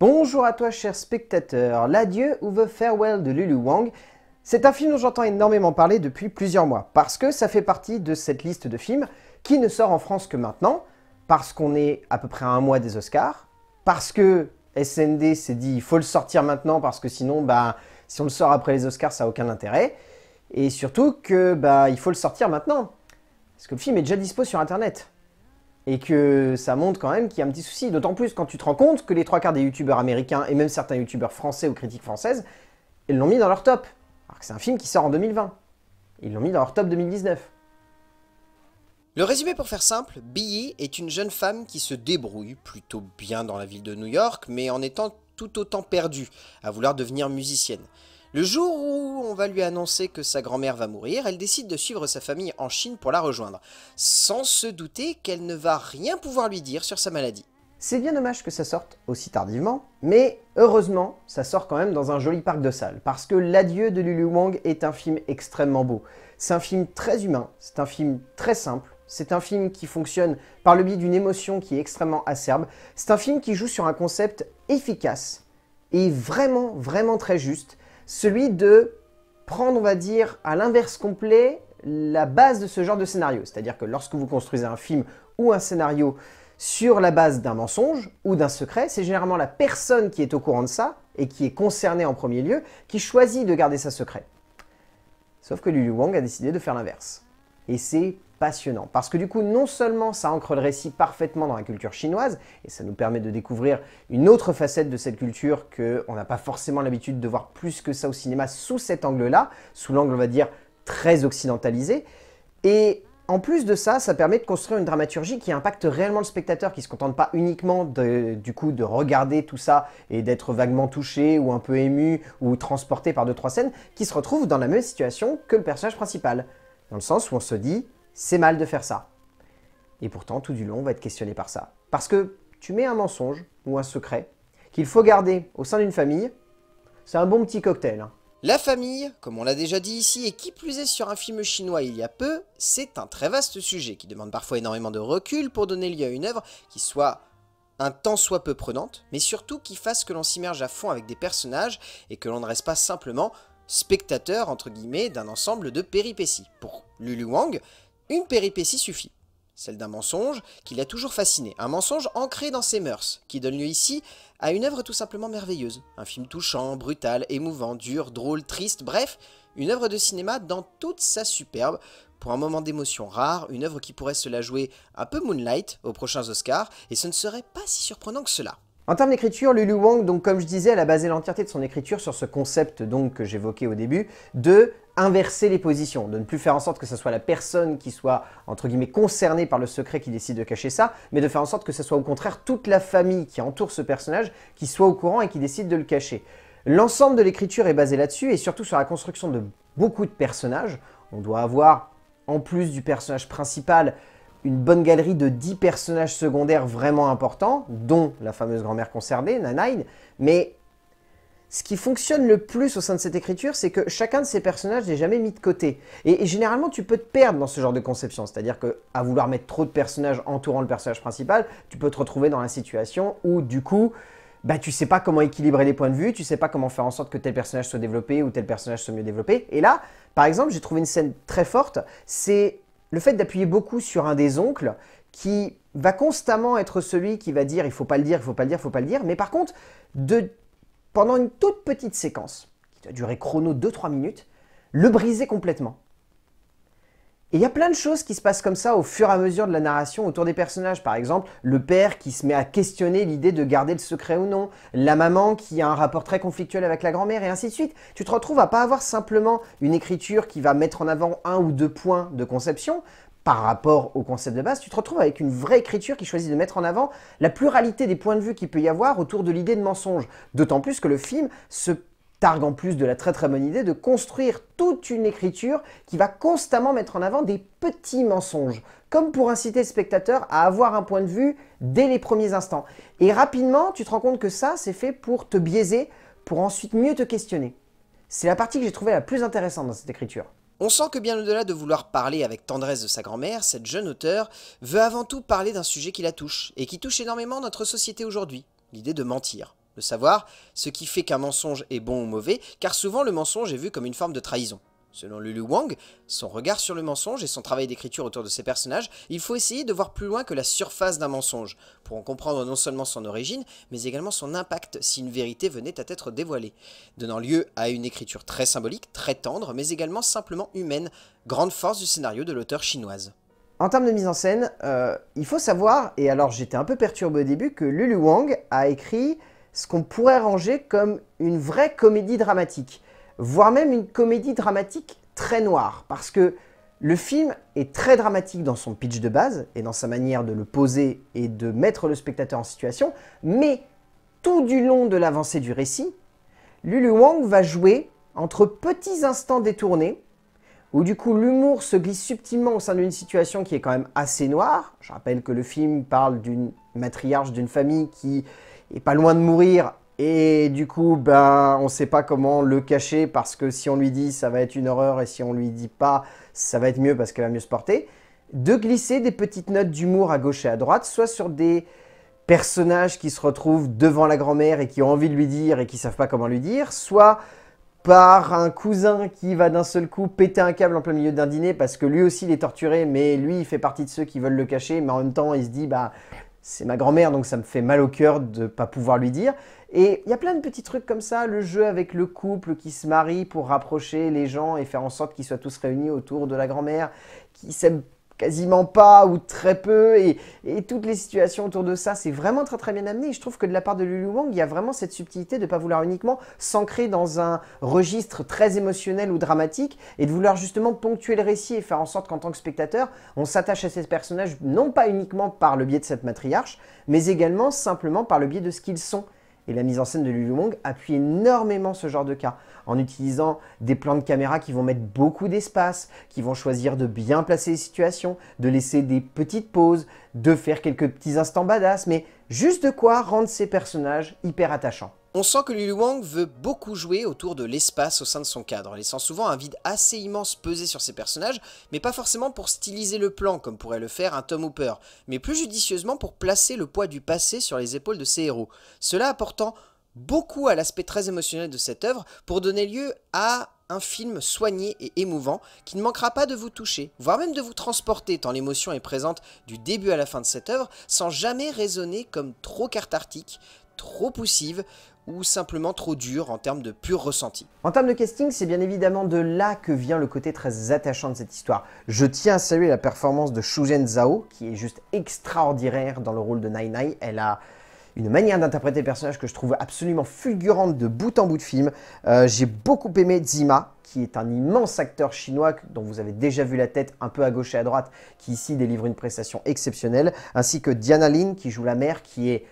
Bonjour à toi cher spectateur, l'adieu ou the farewell de Lulu Wang. C'est un film dont j'entends énormément parler depuis plusieurs mois, parce que ça fait partie de cette liste de films qui ne sort en France que maintenant, parce qu'on est à peu près à un mois des Oscars, parce que SND s'est dit il faut le sortir maintenant parce que sinon bah si on le sort après les Oscars ça n'a aucun intérêt, et surtout que bah il faut le sortir maintenant, parce que le film est déjà dispo sur internet et que ça montre quand même qu'il y a un petit souci. D'autant plus quand tu te rends compte que les trois quarts des youtubeurs américains et même certains youtubeurs français ou critiques françaises, ils l'ont mis dans leur top. Alors que c'est un film qui sort en 2020. Ils l'ont mis dans leur top 2019. Le résumé pour faire simple, Billy est une jeune femme qui se débrouille plutôt bien dans la ville de New York, mais en étant tout autant perdue à vouloir devenir musicienne. Le jour où on va lui annoncer que sa grand-mère va mourir, elle décide de suivre sa famille en Chine pour la rejoindre, sans se douter qu'elle ne va rien pouvoir lui dire sur sa maladie. C'est bien dommage que ça sorte aussi tardivement, mais heureusement, ça sort quand même dans un joli parc de salles, parce que L'adieu de Lulu Wang est un film extrêmement beau. C'est un film très humain, c'est un film très simple, c'est un film qui fonctionne par le biais d'une émotion qui est extrêmement acerbe, c'est un film qui joue sur un concept efficace et vraiment, vraiment très juste, celui de prendre, on va dire, à l'inverse complet, la base de ce genre de scénario. C'est-à-dire que lorsque vous construisez un film ou un scénario sur la base d'un mensonge ou d'un secret, c'est généralement la personne qui est au courant de ça et qui est concernée en premier lieu qui choisit de garder sa secret. Sauf que Lulu Wang a décidé de faire l'inverse et c'est passionnant. Parce que du coup, non seulement ça ancre le récit parfaitement dans la culture chinoise, et ça nous permet de découvrir une autre facette de cette culture qu'on n'a pas forcément l'habitude de voir plus que ça au cinéma sous cet angle-là, sous l'angle, on va dire, très occidentalisé, et en plus de ça, ça permet de construire une dramaturgie qui impacte réellement le spectateur, qui ne se contente pas uniquement de, du coup de regarder tout ça et d'être vaguement touché ou un peu ému ou transporté par deux trois scènes, qui se retrouve dans la même situation que le personnage principal. Dans le sens où on se dit, c'est mal de faire ça. Et pourtant, tout du long, on va être questionné par ça. Parce que tu mets un mensonge ou un secret qu'il faut garder au sein d'une famille, c'est un bon petit cocktail. Hein. La famille, comme on l'a déjà dit ici, et qui plus est sur un film chinois il y a peu, c'est un très vaste sujet qui demande parfois énormément de recul pour donner lieu à une œuvre qui soit un temps soit peu prenante, mais surtout qui fasse que l'on s'immerge à fond avec des personnages et que l'on ne reste pas simplement spectateur, entre guillemets, d'un ensemble de péripéties. Pour Lulu Wang, une péripétie suffit. Celle d'un mensonge qui l'a toujours fasciné, un mensonge ancré dans ses mœurs, qui donne lieu ici à une œuvre tout simplement merveilleuse. Un film touchant, brutal, émouvant, dur, drôle, triste, bref, une œuvre de cinéma dans toute sa superbe, pour un moment d'émotion rare, une œuvre qui pourrait se la jouer un peu Moonlight aux prochains Oscars, et ce ne serait pas si surprenant que cela. En termes d'écriture, Lulu Wang, donc comme je disais, a basé l'entièreté de son écriture sur ce concept donc que j'évoquais au début de inverser les positions, de ne plus faire en sorte que ce soit la personne qui soit, entre guillemets, concernée par le secret qui décide de cacher ça, mais de faire en sorte que ce soit au contraire toute la famille qui entoure ce personnage qui soit au courant et qui décide de le cacher. L'ensemble de l'écriture est basé là-dessus et surtout sur la construction de beaucoup de personnages. On doit avoir, en plus du personnage principal, une bonne galerie de 10 personnages secondaires vraiment importants, dont la fameuse grand-mère concernée, Nanine. Mais ce qui fonctionne le plus au sein de cette écriture, c'est que chacun de ces personnages n'est jamais mis de côté. Et, généralement, tu peux te perdre dans ce genre de conception. C'est-à-dire que à vouloir mettre trop de personnages entourant le personnage principal, tu peux te retrouver dans la situation où, du coup, bah, tu sais pas comment équilibrer les points de vue, tu sais pas comment faire en sorte que tel personnage soit développé ou tel personnage soit mieux développé. Et là, par exemple, j'ai trouvé une scène très forte, c'est le fait d'appuyer beaucoup sur un des oncles qui va constamment être celui qui va dire il faut pas le dire, il faut pas le dire, il faut pas le dire, mais par contre, de, pendant une toute petite séquence, qui doit durer chrono 2-3 minutes, le briser complètement. Et il y a plein de choses qui se passent comme ça au fur et à mesure de la narration autour des personnages. Par exemple, le père qui se met à questionner l'idée de garder le secret ou non, la maman qui a un rapport très conflictuel avec la grand-mère, et ainsi de suite. Tu te retrouves à pas avoir simplement une écriture qui va mettre en avant un ou deux points de conception, par rapport au concept de base, tu te retrouves avec une vraie écriture qui choisit de mettre en avant la pluralité des points de vue qu'il peut y avoir autour de l'idée de mensonge. D'autant plus que le film se targue en plus de la très très bonne idée de construire toute une écriture qui va constamment mettre en avant des petits mensonges, comme pour inciter le spectateur à avoir un point de vue dès les premiers instants. Et rapidement, tu te rends compte que ça, c'est fait pour te biaiser, pour ensuite mieux te questionner. C'est la partie que j'ai trouvée la plus intéressante dans cette écriture. On sent que bien au-delà de vouloir parler avec tendresse de sa grand-mère, cette jeune auteure veut avant tout parler d'un sujet qui la touche, et qui touche énormément notre société aujourd'hui, l'idée de mentir de savoir ce qui fait qu'un mensonge est bon ou mauvais, car souvent le mensonge est vu comme une forme de trahison. Selon Lulu Wang, son regard sur le mensonge et son travail d'écriture autour de ses personnages, il faut essayer de voir plus loin que la surface d'un mensonge, pour en comprendre non seulement son origine, mais également son impact si une vérité venait à être dévoilée, donnant lieu à une écriture très symbolique, très tendre, mais également simplement humaine, grande force du scénario de l'auteur chinoise. En termes de mise en scène, euh, il faut savoir, et alors j'étais un peu perturbé au début, que Lulu Wang a écrit ce qu'on pourrait ranger comme une vraie comédie dramatique, voire même une comédie dramatique très noire, parce que le film est très dramatique dans son pitch de base et dans sa manière de le poser et de mettre le spectateur en situation, mais tout du long de l'avancée du récit, Lulu Wang va jouer entre petits instants détournés, où du coup l'humour se glisse subtilement au sein d'une situation qui est quand même assez noire. Je rappelle que le film parle d'une matriarche d'une famille qui est pas loin de mourir et du coup, ben, on ne sait pas comment le cacher parce que si on lui dit ça va être une horreur et si on lui dit pas ça va être mieux parce qu'elle va mieux se porter, de glisser des petites notes d'humour à gauche et à droite, soit sur des personnages qui se retrouvent devant la grand-mère et qui ont envie de lui dire et qui savent pas comment lui dire, soit par un cousin qui va d'un seul coup péter un câble en plein milieu d'un dîner parce que lui aussi il est torturé mais lui il fait partie de ceux qui veulent le cacher mais en même temps il se dit bah c'est ma grand-mère, donc ça me fait mal au cœur de ne pas pouvoir lui dire. Et il y a plein de petits trucs comme ça, le jeu avec le couple qui se marie pour rapprocher les gens et faire en sorte qu'ils soient tous réunis autour de la grand-mère, qui s'aime quasiment pas ou très peu. Et, toutes les situations autour de ça, c'est vraiment très très bien amené. Et je trouve que de la part de Lulu Wang, il y a vraiment cette subtilité de ne pas vouloir uniquement s'ancrer dans un registre très émotionnel ou dramatique et de vouloir justement ponctuer le récit et faire en sorte qu'en tant que spectateur, on s'attache à ces personnages non pas uniquement par le biais de cette matriarche, mais également simplement par le biais de ce qu'ils sont. Et la mise en scène de Lulu Wong appuie énormément ce genre de cas, en utilisant des plans de caméra qui vont mettre beaucoup d'espace, qui vont choisir de bien placer les situations, de laisser des petites pauses, de faire quelques petits instants badass, mais juste de quoi rendre ces personnages hyper attachants. On sent que Lulu Wang veut beaucoup jouer autour de l'espace au sein de son cadre, laissant souvent un vide assez immense peser sur ses personnages, mais pas forcément pour styliser le plan comme pourrait le faire un Tom Hooper, mais plus judicieusement pour placer le poids du passé sur les épaules de ses héros, cela apportant beaucoup à l'aspect très émotionnel de cette œuvre pour donner lieu à un film soigné et émouvant qui ne manquera pas de vous toucher, voire même de vous transporter tant l'émotion est présente du début à la fin de cette œuvre sans jamais résonner comme trop cathartique, trop poussive ou simplement trop dur en termes de pur ressenti. En termes de casting, c'est bien évidemment de là que vient le côté très attachant de cette histoire. Je tiens à saluer la performance de Shuzhen Zhao, qui est juste extraordinaire dans le rôle de Nai Nai. Elle a une manière d'interpréter le personnage que je trouve absolument fulgurante de bout en bout de film. Euh, j'ai beaucoup aimé Zima, qui est un immense acteur chinois dont vous avez déjà vu la tête un peu à gauche et à droite, qui ici délivre une prestation exceptionnelle, ainsi que Diana Lin, qui joue la mère, qui est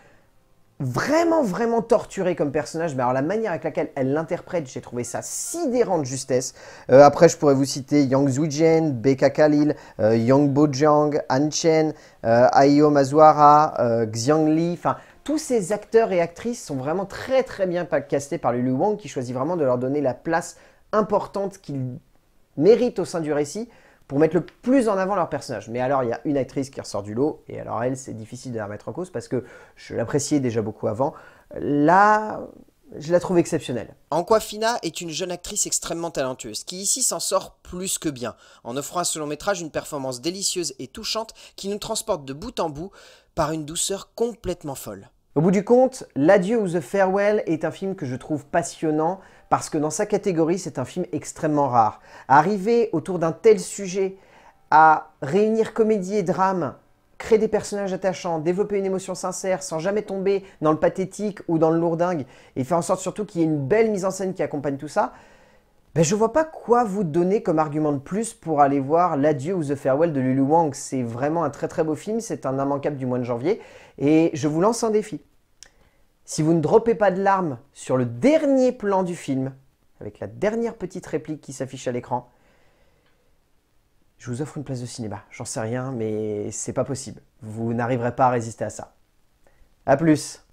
vraiment, vraiment torturé comme personnage. Mais alors, la manière avec laquelle elle l'interprète, j'ai trouvé ça sidérant de justesse. Euh, après, je pourrais vous citer Yang Zhujian, Beka Khalil, euh, Yang Bojiang, Han Chen, euh, Mazuara, euh, Xiang Li. Enfin, tous ces acteurs et actrices sont vraiment très, très bien castés par Lulu Wang qui choisit vraiment de leur donner la place importante qu'ils méritent au sein du récit pour mettre le plus en avant leur personnage. Mais alors, il y a une actrice qui ressort du lot, et alors elle, c'est difficile de la remettre en cause parce que je l'appréciais déjà beaucoup avant. Là, je la trouve exceptionnelle. Fina est une jeune actrice extrêmement talentueuse, qui ici s'en sort plus que bien, en offrant à ce long métrage une performance délicieuse et touchante qui nous transporte de bout en bout par une douceur complètement folle. Au bout du compte, L'adieu ou The Farewell est un film que je trouve passionnant, parce que dans sa catégorie, c'est un film extrêmement rare. Arriver autour d'un tel sujet à réunir comédie et drame, créer des personnages attachants, développer une émotion sincère sans jamais tomber dans le pathétique ou dans le lourdingue, et faire en sorte surtout qu'il y ait une belle mise en scène qui accompagne tout ça, ben je vois pas quoi vous donner comme argument de plus pour aller voir L'Adieu ou The Farewell de Lulu Wang. C'est vraiment un très très beau film, c'est un immanquable du mois de janvier, et je vous lance un défi. Si vous ne dropez pas de larmes sur le dernier plan du film, avec la dernière petite réplique qui s'affiche à l'écran, je vous offre une place de cinéma. J'en sais rien, mais c'est pas possible. Vous n'arriverez pas à résister à ça. A plus